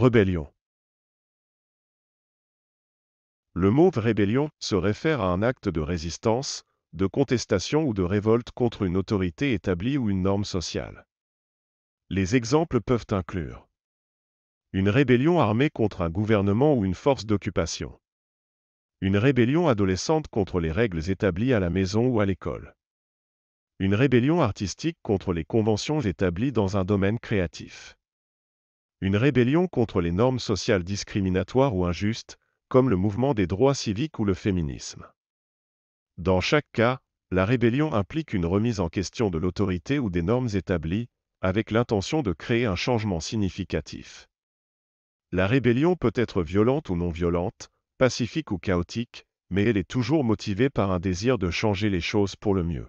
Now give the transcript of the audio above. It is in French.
Rébellion. Le mot rébellion se réfère à un acte de résistance, de contestation ou de révolte contre une autorité établie ou une norme sociale. Les exemples peuvent inclure une rébellion armée contre un gouvernement ou une force d'occupation, une rébellion adolescente contre les règles établies à la maison ou à l'école, une rébellion artistique contre les conventions établies dans un domaine créatif une rébellion contre les normes sociales discriminatoires ou injustes, comme le mouvement des droits civiques ou le féminisme. Dans chaque cas, la rébellion implique une remise en question de l'autorité ou des normes établies, avec l'intention de créer un changement significatif. La rébellion peut être violente ou non violente, pacifique ou chaotique, mais elle est toujours motivée par un désir de changer les choses pour le mieux.